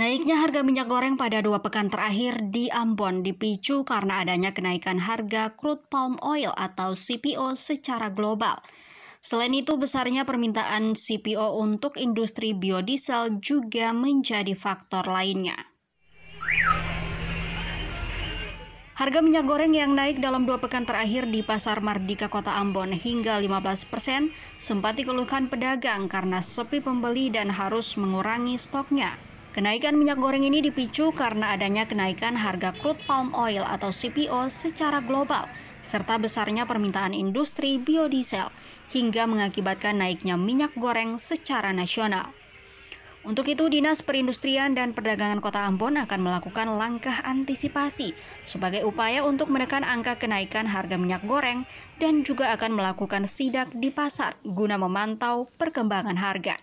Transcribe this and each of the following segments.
Naiknya harga minyak goreng pada dua pekan terakhir di Ambon dipicu karena adanya kenaikan harga crude palm oil atau CPO secara global. Selain itu, besarnya permintaan CPO untuk industri biodiesel juga menjadi faktor lainnya. Harga minyak goreng yang naik dalam dua pekan terakhir di Pasar Mardika Kota Ambon hingga 15 persen sempat dikeluhkan pedagang karena sepi pembeli dan harus mengurangi stoknya. Kenaikan minyak goreng ini dipicu karena adanya kenaikan harga crude palm oil atau CPO secara global, serta besarnya permintaan industri biodiesel, hingga mengakibatkan naiknya minyak goreng secara nasional. Untuk itu, Dinas Perindustrian dan Perdagangan Kota Ambon akan melakukan langkah antisipasi sebagai upaya untuk menekan angka kenaikan harga minyak goreng dan juga akan melakukan sidak di pasar guna memantau perkembangan harga.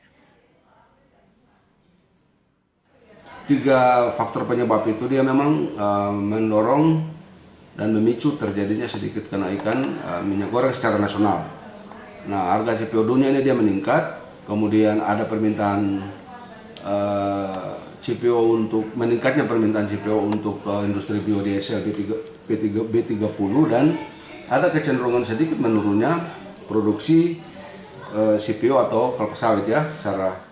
tiga faktor penyebab itu dia memang uh, mendorong dan memicu terjadinya sedikit kenaikan uh, minyak goreng secara nasional. Nah, harga CPO dunia ini dia meningkat, kemudian ada permintaan uh, eh, CPO untuk meningkatnya permintaan CPO untuk uh, industri biodiesel B3, B3, B30 dan ada kecenderungan sedikit menurunnya produksi uh, CPO atau kelapa sawit ya secara